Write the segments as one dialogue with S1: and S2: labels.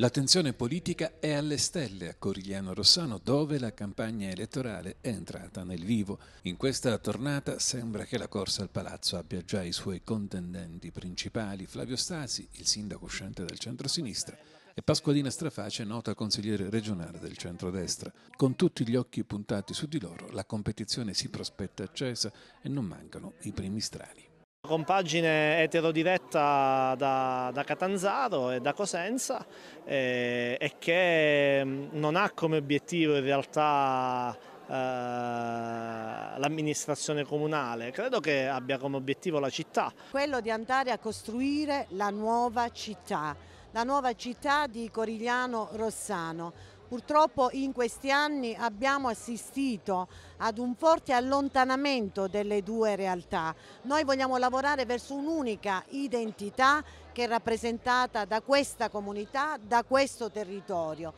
S1: L'attenzione politica è alle stelle a Corigliano Rossano dove la campagna elettorale è entrata nel vivo. In questa tornata sembra che la corsa al palazzo abbia già i suoi contendenti principali, Flavio Stasi, il sindaco uscente del centro-sinistra, e Pasqualina Straface, nota consigliere regionale del centro-destra. Con tutti gli occhi puntati su di loro, la competizione si prospetta accesa e non mancano i primi strani.
S2: Compagine eterodiretta da, da Catanzaro e da Cosenza eh, e che mm, non ha come obiettivo in realtà eh, l'amministrazione comunale, credo che abbia come obiettivo la città.
S3: Quello di andare a costruire la nuova città, la nuova città di Corigliano Rossano, Purtroppo in questi anni abbiamo assistito ad un forte allontanamento delle due realtà. Noi vogliamo lavorare verso un'unica identità che è rappresentata da questa comunità, da questo territorio.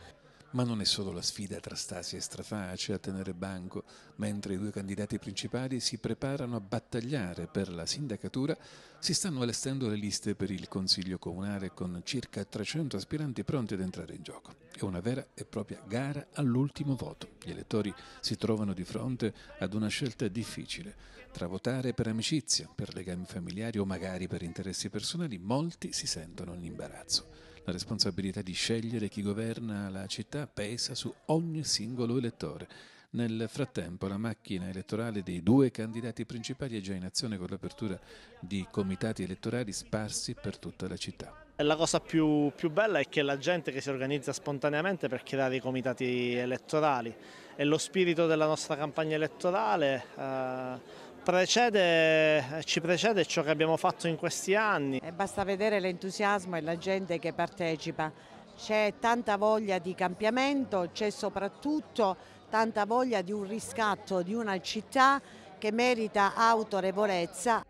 S1: Ma non è solo la sfida tra Stasi e Straface a tenere banco, mentre i due candidati principali si preparano a battagliare per la sindacatura, si stanno allestendo le liste per il Consiglio Comunale con circa 300 aspiranti pronti ad entrare in gioco è una vera e propria gara all'ultimo voto. Gli elettori si trovano di fronte ad una scelta difficile. Tra votare per amicizia, per legami familiari o magari per interessi personali, molti si sentono in imbarazzo. La responsabilità di scegliere chi governa la città pesa su ogni singolo elettore nel frattempo la macchina elettorale dei due candidati principali è già in azione con l'apertura di comitati elettorali sparsi per tutta la città.
S2: La cosa più, più, bella è che la gente che si organizza spontaneamente per creare i comitati elettorali e lo spirito della nostra campagna elettorale eh, precede, ci precede ciò che abbiamo fatto in questi anni. E basta
S3: vedere l'entusiasmo e la gente che partecipa c'è tanta voglia di cambiamento, c'è soprattutto tanta voglia di un riscatto di una città che merita autorevolezza.